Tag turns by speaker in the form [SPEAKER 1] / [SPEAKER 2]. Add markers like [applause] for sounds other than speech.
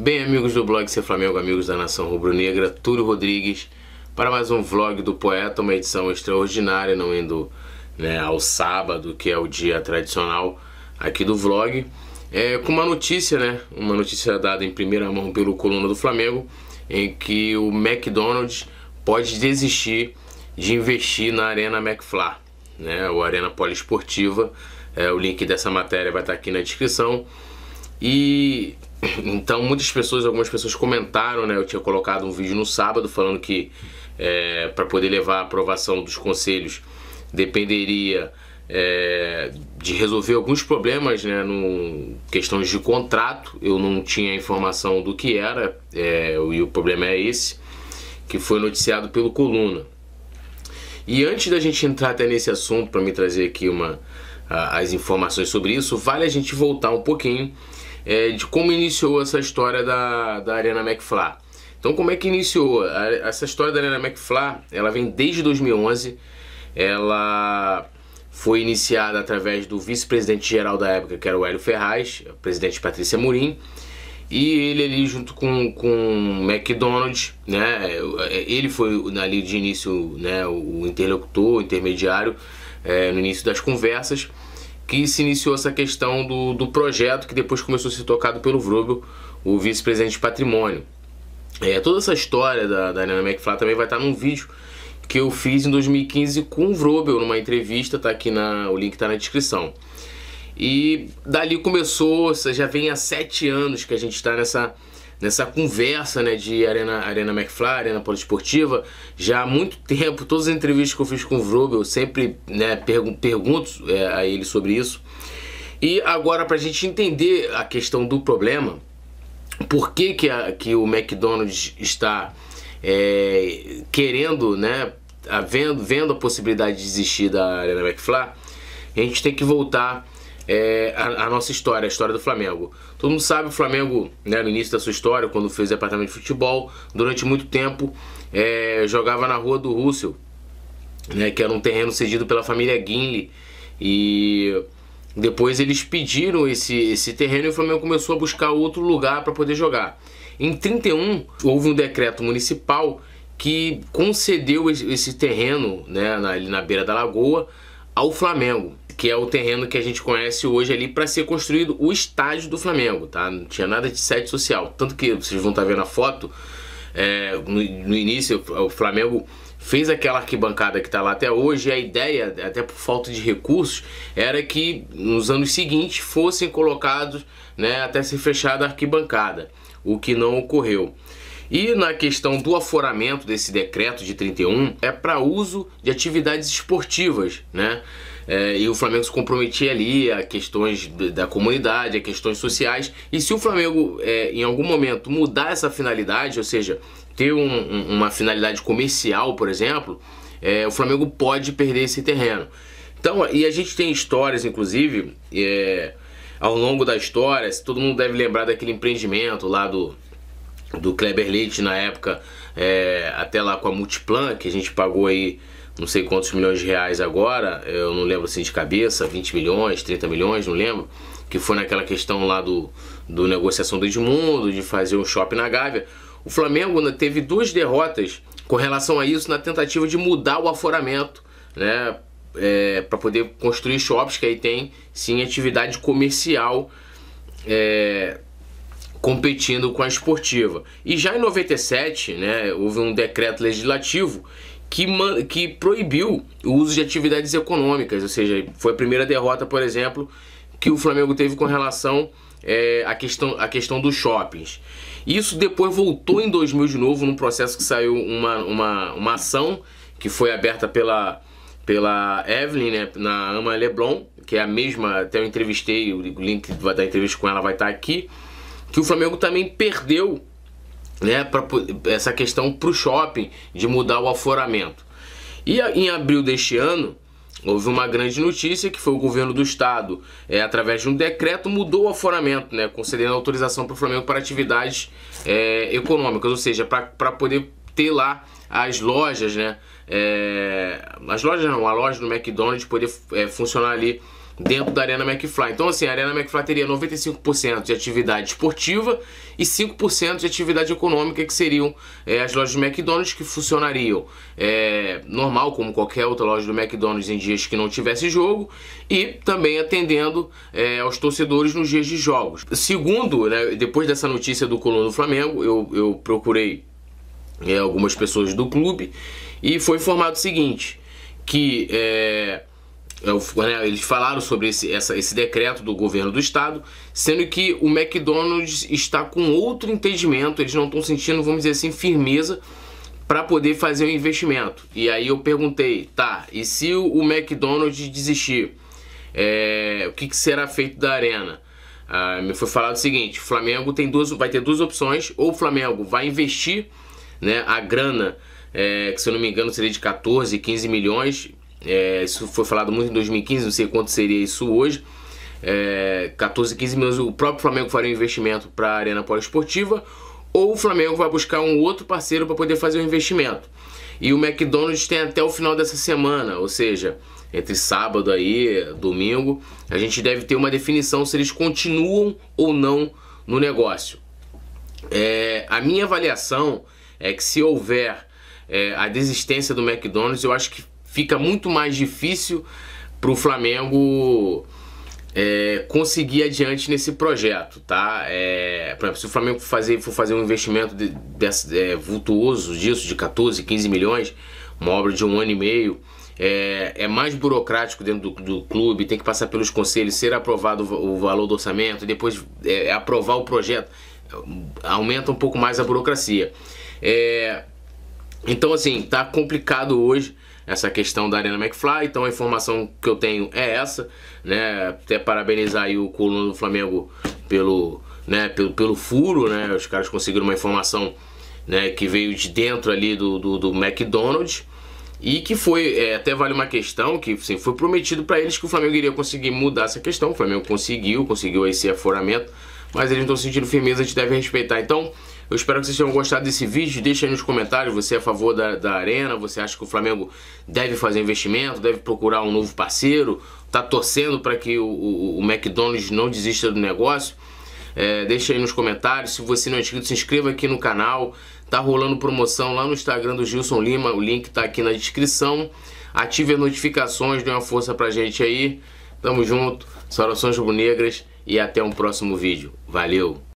[SPEAKER 1] Bem, amigos do blog Ser Flamengo, amigos da Nação Rubro-Negra, Túlio Rodrigues, para mais um vlog do Poeta, uma edição extraordinária, não indo né, ao sábado, que é o dia tradicional aqui do vlog, é, com uma notícia, né? Uma notícia dada em primeira mão pelo Coluna do Flamengo, em que o McDonald's pode desistir de investir na Arena McFly, né? Ou Arena Poliesportiva. É, o link dessa matéria vai estar aqui na descrição. E [coughs] Então muitas pessoas, algumas pessoas comentaram, né? Eu tinha colocado um vídeo no sábado falando que é, para poder levar a aprovação dos conselhos dependeria é, de resolver alguns problemas, né? No, questões de contrato, eu não tinha informação do que era é, e o problema é esse que foi noticiado pelo Coluna. E antes da gente entrar até nesse assunto para me trazer aqui uma a, as informações sobre isso, vale a gente voltar um pouquinho é, de como iniciou essa história da, da Arena McFly. Então, como é que iniciou? A, essa história da Arena McFly, ela vem desde 2011. Ela foi iniciada através do vice-presidente geral da época, que era o Hélio Ferraz, a presidente Patrícia Murim, e ele ali junto com, com o McDonald's, né? É, ele foi ali de início né, o interlocutor, o intermediário, é, no início das conversas que se iniciou essa questão do, do projeto que depois começou a ser tocado pelo Vrubel, o vice-presidente de patrimônio. É, toda essa história da, da Helena McFly também vai estar num vídeo que eu fiz em 2015 com o Vrobel numa entrevista, tá aqui na. O link tá na descrição. E dali começou, já vem há sete anos que a gente está nessa, nessa conversa né, de Arena, Arena McFly, Arena Poliesportiva, já há muito tempo, todas as entrevistas que eu fiz com o Vrubel, eu sempre né, pergun pergunto é, a ele sobre isso. E agora, para a gente entender a questão do problema, por que, que, a, que o McDonald's está é, querendo, né, vendo, vendo a possibilidade de desistir da Arena McFly, a gente tem que voltar é, a, a, nossa história, a história do Flamengo. Todo mundo sabe o Flamengo, né, no início da sua história, quando fez departamento de futebol, durante muito tempo é, jogava na rua do Russell, né, que era um terreno cedido pela família Guinle. E depois eles pediram esse, esse terreno e o Flamengo começou a buscar outro lugar para poder jogar. Em 31 houve um decreto municipal que concedeu esse terreno né, ali na beira da lagoa ao Flamengo que é o terreno que a gente conhece hoje ali para ser construído o estádio do Flamengo, tá? Não tinha nada de sede social. Tanto que vocês vão estar tá vendo a foto, é, no, no, início o Flamengo fez aquela arquibancada que está lá até hoje e a ideia, até por falta de recursos, era que nos anos seguintes fossem colocados né, até ser fechada a arquibancada, o que não ocorreu. E na questão do aforamento desse decreto de 31, é para uso de atividades esportivas, né? É, e o Flamengo se comprometia ali a questões da comunidade, a questões sociais. E se o Flamengo, é, em algum momento, mudar essa finalidade, ou seja, ter um, uma finalidade comercial, por exemplo, é, o Flamengo pode perder esse terreno. Então, e a gente tem histórias, inclusive, é, ao longo da história, todo mundo deve lembrar daquele empreendimento lá do do Kleber Leite na época, é, até lá com a Multiplan, que a gente pagou aí não sei quantos milhões de reais agora, eu não lembro assim de cabeça, 20 milhões, 30 milhões, não lembro, que foi naquela questão lá do, do negociação do Edmundo, de fazer um shopping na Gávea. O Flamengo né, teve duas derrotas com relação a isso na tentativa de mudar o aforamento, né, é, para poder construir shops que aí tem sim atividade comercial é, competindo com a esportiva. E já em 97, né, houve um decreto legislativo que, que proibiu o uso de atividades econômicas, ou seja, foi a primeira derrota, por exemplo, que o Flamengo teve com relação é, à, questão, à questão dos shoppings. Isso depois voltou em 2000 de novo, num processo que saiu uma, uma, uma ação que foi aberta pela, pela Evelyn, né, na Ama Leblon, que é a mesma, até eu entrevistei, o link da entrevista com ela vai estar aqui que o Flamengo também perdeu né, pra, essa questão para o shopping de mudar o aforamento. E em abril deste ano, houve uma grande notícia que foi o governo do estado, é, através de um decreto, mudou o aforamento, né, concedendo autorização para o Flamengo para atividades é, econômicas, ou seja, para poder ter lá as lojas, né, é, as lojas não, a loja do McDonald's poder é, funcionar ali dentro da Arena McFly. Então, assim, a Arena McFly teria 95% de atividade esportiva e 5% de atividade econômica, que seriam é, as lojas do McDonald's que funcionariam é, normal, como qualquer outra loja do McDonald's em dias que não tivesse jogo, e também atendendo é, aos torcedores nos dias de jogos. Segundo, né, depois dessa notícia do Coluna do Flamengo, eu, eu procurei é, algumas pessoas do clube e foi informado o seguinte, que é, é, né, eles falaram sobre esse, essa, esse decreto do governo do estado, sendo que o McDonald's está com outro entendimento, eles não estão sentindo, vamos dizer assim, firmeza para poder fazer o um investimento. E aí eu perguntei, tá, e se o McDonald's desistir, é, o que, que, será feito da arena? Ah, me foi falado o seguinte, o Flamengo tem duas, vai ter duas opções, ou o Flamengo vai investir né, a grana, é, que se eu não me engano seria de 14, 15 milhões, é, isso foi falado muito em 2015, não sei quanto seria isso hoje. É, 14, 15 milhões, o próprio Flamengo faria um investimento para a Arena Poliesportiva ou o Flamengo vai buscar um outro parceiro para poder fazer o um investimento. E o McDonald's tem até o final dessa semana, ou seja, entre sábado aí, domingo, a gente deve ter uma definição se eles continuam ou não no negócio. É, a minha avaliação é que se houver é, a desistência do McDonald's, eu acho que fica muito mais difícil para o Flamengo é, conseguir adiante nesse projeto, tá? É, por exemplo, se o Flamengo fazer, for fazer um investimento de, de, é, vultuoso disso, de 14, 15 milhões, uma obra de um ano e meio, é, é mais burocrático dentro do, do, clube, tem que passar pelos conselhos, ser aprovado o, o valor do orçamento, depois é, é aprovar o projeto, aumenta um pouco mais a burocracia. É, então, assim, tá complicado hoje essa questão da Arena McFly. Então a informação que eu tenho é essa, né? Até parabenizar aí o coluna do Flamengo pelo, né, pelo, pelo furo, né? Os caras conseguiram uma informação né, que veio de dentro ali do, do, do McDonald's e que foi, é, até vale uma questão, que assim, foi prometido para eles que o Flamengo iria conseguir mudar essa questão, o Flamengo conseguiu, conseguiu esse aforamento, mas eles não estão sentindo firmeza, a gente deve respeitar. Então, eu espero que vocês tenham gostado desse vídeo. Deixa aí nos comentários, você é a favor da, da Arena, você acha que o Flamengo deve fazer investimento, deve procurar um novo parceiro, tá torcendo para que o, o, o McDonald's não desista do negócio. É, deixa aí nos comentários. Se você não é inscrito, se inscreva aqui no canal. Tá rolando promoção lá no Instagram do Gilson Lima. O link tá aqui na descrição. Ative as notificações, dê uma força pra gente aí. Tamo junto. Saudações rubro-negras e até um próximo vídeo. Valeu!